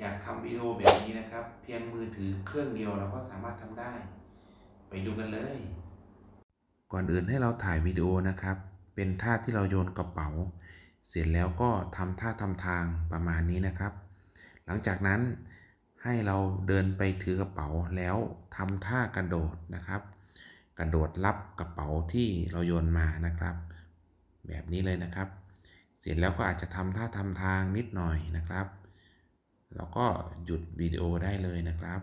อยากทำวิดีโอแบบนี้นะครับ เพียงมือถือเครื่องเดียวเราก็สามารถทำได้ ไปดูกันเลย ก่อนอื่นให้เราถ่ายวิดีโอนะครับ เป็นท่าที่เราโยนกระเป๋า เสร็จแล้วก็ทำท่าทำทางประมาณนี้นะครับ หลังจากนั้นให้เราเดินไปถือกระเป๋าแล้วทำท่ากระโดดนะครับกระโดดรับกระเป๋าที่เราโยนมานะครับ แบบนี้เลยนะครับ เสร็จแล้วก็อาจจะทำท่าทำทางนิดหน่อยนะครับแล้วก็หยุดวิดีโอได้เลยนะครับ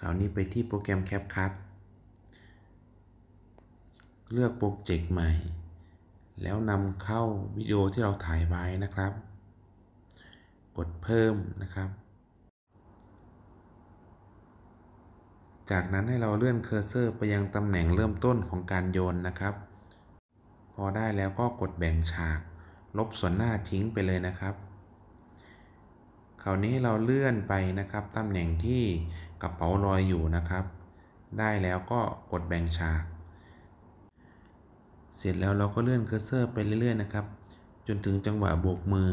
คราวนี้ไปที่โปรแกรม CapCut เลือกโปรเจกต์ใหม่ แล้วนำเข้าวิดีโอที่เราถ่ายไว้นะครับ กดเพิ่มนะครับ จากนั้นให้เราเลื่อนเคอร์เซอร์ไปยังตำแหน่งเริ่มต้นของการโยนนะครับ พอได้แล้วก็กดแบ่งฉาก ลบส่วนหน้าทิ้งไปเลยนะครับคราวนี้เราเลื่อนไปนะครับตำแหน่งที่กระเป๋าลอยอยู่นะครับ ได้แล้วก็กดแบ่งฉากเสร็จแล้วเราก็เลื่อนเคอร์เซอร์ไปเรื่อยๆนะครับจนถึงจังหวะโบกมือ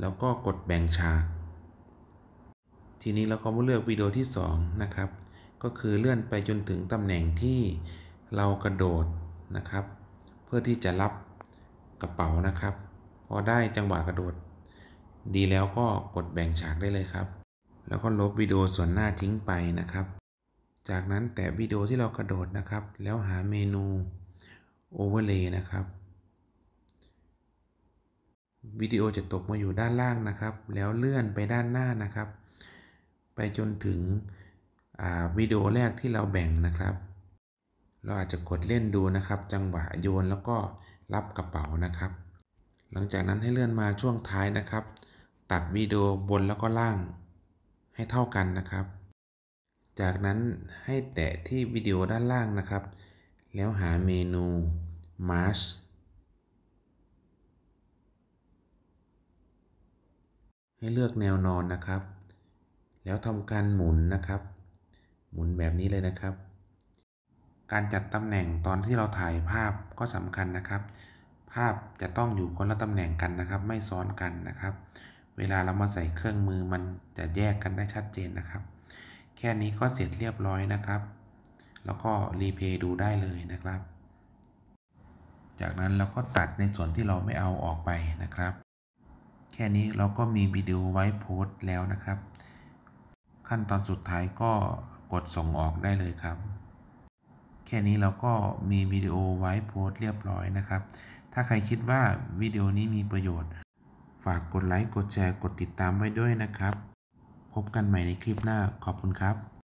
แล้วก็กดแบ่งฉาก ทีนี้เราก็มาเลือกวิดีโอที่2นะครับก็คือเลื่อนไปจนถึงตำแหน่งที่เรากระโดดนะครับ เพื่อที่จะรับกระเป๋านะครับ พอได้จังหวะกระโดดดีแล้วก็กดแบ่งฉากได้เลยครับ แล้วก็ลบวิดีโอส่วนหน้าทิ้งไปนะครับ จากนั้นแตะวิดีโอที่เรากระโดดนะครับ แล้วหาเมนู Overlay นะครับ วิดีโอจะตกมาอยู่ด้านล่างนะครับ แล้วเลื่อนไปด้านหน้านะครับ ไปจนถึงวิดีโอแรกที่เราแบ่งนะครับ เราอาจจะกดเล่นดูนะครับ จังหวะโยนแล้วก็รับกระเป๋านะครับ หลังจากนั้นให้เลื่อนมาช่วงท้ายนะครับตัดวิดีโอบนแล้วก็ล่าง ให้เท่ากันนะครับ จากนั้นให้แตะที่วิดีโอด้านล่างนะครับ แล้วหาเมนู Mask ให้เลือกแนวนอนนะครับ แล้วทำการหมุนนะครับ หมุนแบบนี้เลยนะครับ การจัดตำแหน่งตอนที่เราถ่ายภาพก็สำคัญนะครับ ภาพจะต้องอยู่คนละตำแหน่งกันนะครับ ไม่ซ้อนกันนะครับเวลาเรามาใส่เครื่องมือมันจะแยกกันได้ชัดเจนนะครับ แค่นี้ก็เสร็จเรียบร้อยนะครับ แล้วก็รีเพย์ดูได้เลยนะครับ จากนั้นเราก็ตัดในส่วนที่เราไม่เอาออกไปนะครับ แค่นี้เราก็มีวิดีโอไว้โพสต์แล้วนะครับ ขั้นตอนสุดท้ายก็กดส่งออกได้เลยครับ แค่นี้เราก็มีวิดีโอไว้โพสต์เรียบร้อยนะครับ ถ้าใครคิดว่าวิดีโอนี้มีประโยชน์ฝากกดไลค์ กดแชร์ กดติดตามไว้ด้วยนะครับ พบกันใหม่ในคลิปหน้าขอบคุณครับ